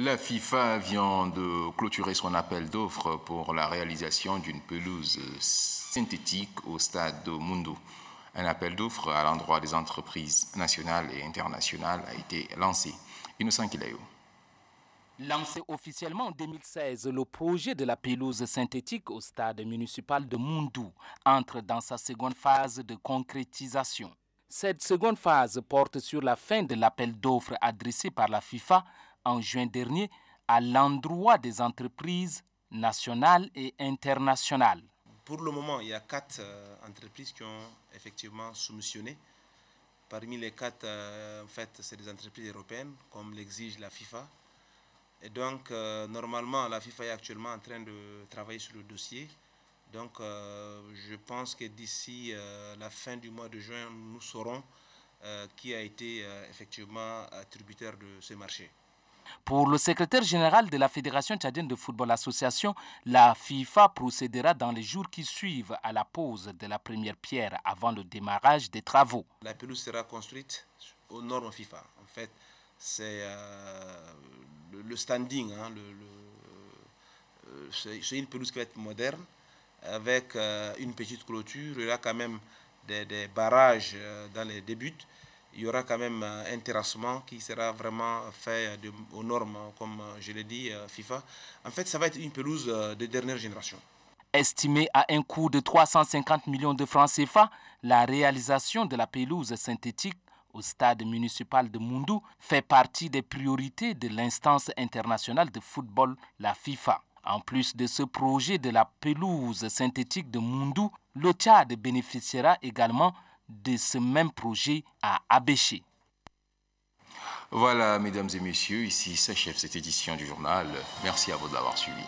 La FIFA vient de clôturer son appel d'offres pour la réalisation d'une pelouse synthétique au stade de Mundo. Un appel d'offres à l'endroit des entreprises nationales et internationales a été lancé. Innocent Kilayo. Lancé officiellement en 2016, le projet de la pelouse synthétique au stade municipal de Mundou entre dans sa seconde phase de concrétisation. Cette seconde phase porte sur la fin de l'appel d'offres adressé par la FIFA en juin dernier à l'endroit des entreprises nationales et internationales. Pour le moment, il y a quatre euh, entreprises qui ont effectivement soumissionné. Parmi les quatre, euh, en fait, c'est des entreprises européennes, comme l'exige la FIFA. Et donc, euh, normalement, la FIFA est actuellement en train de travailler sur le dossier. Donc, je pense que d'ici la fin du mois de juin, nous saurons qui a été effectivement attributeur de ce marché. Pour le secrétaire général de la Fédération tchadienne de football association, la FIFA procédera dans les jours qui suivent à la pose de la première pierre avant le démarrage des travaux. La pelouse sera construite aux normes FIFA. En fait, c'est euh, le, standing. Hein, euh, c'est une pelouse qui va être moderne avec euh, une petite clôture. Il y a quand même des, barrages dans les débuts il y aura quand même euh, un terrassement qui sera vraiment fait euh, aux normes, hein, comme euh, je l'ai dit, FIFA. En fait, ça va être une pelouse de dernière génération. Estimée à un coût de 350 millions de francs CFA, la réalisation de la pelouse synthétique au stade municipal de Moundou fait partie des priorités de l'instance internationale de football, la FIFA. En plus de ce projet de la pelouse synthétique de Moundou, le Tchad bénéficiera également de ce même projet à Abéché. Voilà, mesdames et messieurs, ici s'achève cette édition du journal. Merci à vous de l'avoir suivi.